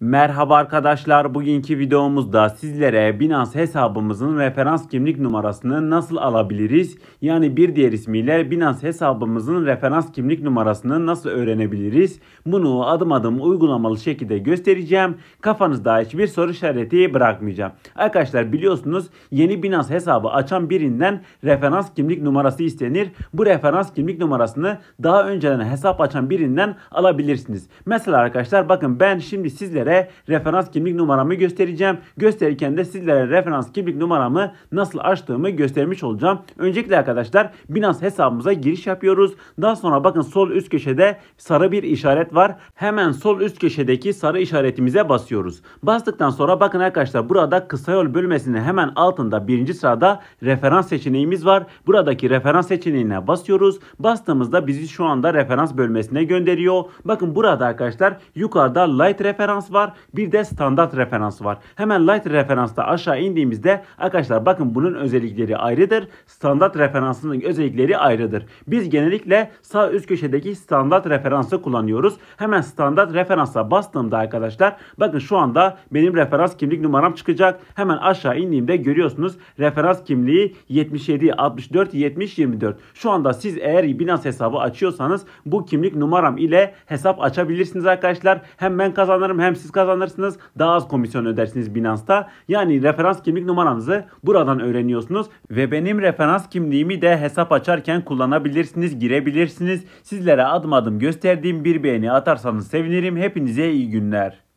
Merhaba arkadaşlar bugünkü videomuzda sizlere Binance hesabımızın referans kimlik numarasını nasıl alabiliriz? Yani bir diğer ismiyle Binance hesabımızın referans kimlik numarasını nasıl öğrenebiliriz? Bunu adım adım uygulamalı şekilde göstereceğim. Kafanızda hiçbir soru işareti bırakmayacağım. Arkadaşlar biliyorsunuz yeni Binance hesabı açan birinden referans kimlik numarası istenir. Bu referans kimlik numarasını daha önceden hesap açan birinden alabilirsiniz. Mesela arkadaşlar bakın ben şimdi sizlere sizlere referans kimlik numaramı göstereceğim. Gösterirken de sizlere referans kimlik numaramı nasıl açtığımı göstermiş olacağım. Öncelikle arkadaşlar Binance hesabımıza giriş yapıyoruz. Daha sonra bakın sol üst köşede sarı bir işaret var. Hemen sol üst köşedeki sarı işaretimize basıyoruz. Bastıktan sonra bakın arkadaşlar burada kısa yol bölmesinin hemen altında birinci sırada referans seçeneğimiz var. Buradaki referans seçeneğine basıyoruz. Bastığımızda bizi şu anda referans bölmesine gönderiyor. Bakın burada arkadaşlar yukarıda light referans var var. Bir de standart referans var. Hemen light referansta aşağı indiğimizde arkadaşlar bakın bunun özellikleri ayrıdır. Standart referansının özellikleri ayrıdır. Biz genellikle sağ üst köşedeki standart referansı kullanıyoruz. Hemen standart referansa bastığımda arkadaşlar bakın şu anda benim referans kimlik numaram çıkacak. Hemen aşağı indiğimde görüyorsunuz referans kimliği 77 64 70 24. Şu anda siz eğer Binance hesabı açıyorsanız bu kimlik numaram ile hesap açabilirsiniz arkadaşlar. Hem ben kazanırım hem siz siz kazanırsınız. Daha az komisyon ödersiniz Binance'da. Yani referans kimlik numaranızı buradan öğreniyorsunuz. Ve benim referans kimliğimi de hesap açarken kullanabilirsiniz, girebilirsiniz. Sizlere adım adım gösterdiğim bir beğeni atarsanız sevinirim. Hepinize iyi günler.